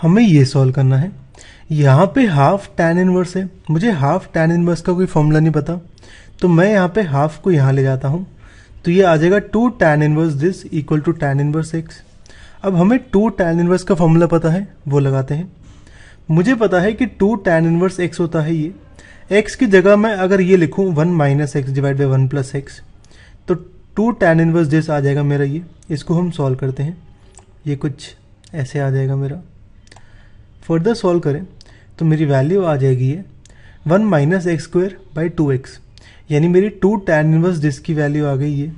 हमें ये सॉल्व करना है यहाँ पे हाफ टेन इनवर्स है मुझे हाफ टेन इनवर्स का कोई फॉर्मूला नहीं पता तो मैं यहाँ पे हाफ को यहाँ ले जाता हूँ तो ये आ जाएगा two tan inverse this equal to tan inverse X अब हमें टू टेन इनवर्स का फॉर्मूला पता है वो लगाते हैं मुझे पता है कि टू टैन इनवर्स एक्स होता है ये एक्स की जगह मैं अगर ये लिखूँ one minus X divide by one plus X तो टू टेन इनवर्स दिस आ जाएगा मेरा ये इसको हम सॉल्व करते हैं ये कुछ ऐसे आ जाएगा मेरा फर्दर सॉल्व करें तो मेरी वैल्यू आ जाएगी ये one minus X square by two X यानी मेरी टू टैन इनवर्स डिस की वैल्यू आ गई ये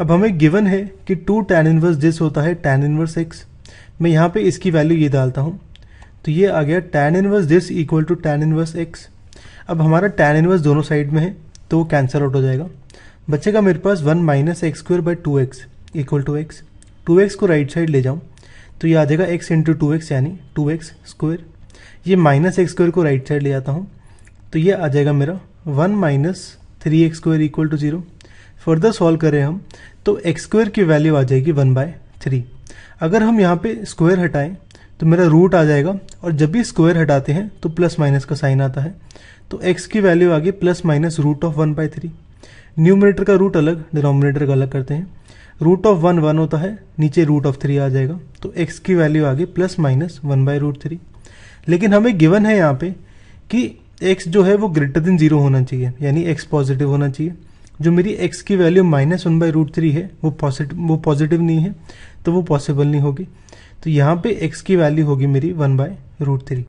अब हमें गिवन है कि टू टैन इनवर्स डिस होता है टैन इनवर्स एक्स मैं यहाँ पे इसकी वैल्यू ये डालता हूँ तो ये आ गया tan inverse this equal to tan inverse X अब हमारा टैन इनवर्स दोनों साइड में है तो वो कैंसिल आउट हो जाएगा बचेगा मेरे पास one minus X square by two X equal to X two X को राइट साइड ले जाऊँ तो ये आ जाएगा एक्स इंटू टू एक्स यानी टू एक्स स्क्वायर ये माइनस एक्स स्क्वायर को राइट साइड ले जाता हूँ तो ये आ जाएगा मेरा one minus three X square equal to zero further solve करें हम तो एक्स स्क्वायर की वैल्यू आ जाएगी वन बाय थ्री अगर हम यहाँ पे स्क्वायर हटाएं तो मेरा रूट आ जाएगा और जब भी स्क्वायर हटाते हैं तो प्लस माइनस का साइन आता है तो एक्स की वैल्यू आ गई plus minus root of one by three numerator का रूट अलग डिनोमिनेटर का अलग करते हैं रूट ऑफ वन वन होता है नीचे रूट ऑफ थ्री आ जाएगा तो एक्स की वैल्यू आ गई plus minus one by root three लेकिन हमें गिवन है यहाँ पे कि एक्स जो है वो ग्रेटर देन जीरो होना चाहिए यानी एक्स पॉजिटिव होना चाहिए जो मेरी एक्स की value minus one by root three है वो पॉजिटिव वो पॉजिटिव नहीं है तो वो पॉसिबल नहीं होगी तो यहाँ पे एक्स की वैल्यू होगी मेरी वन बाय रूट थ्री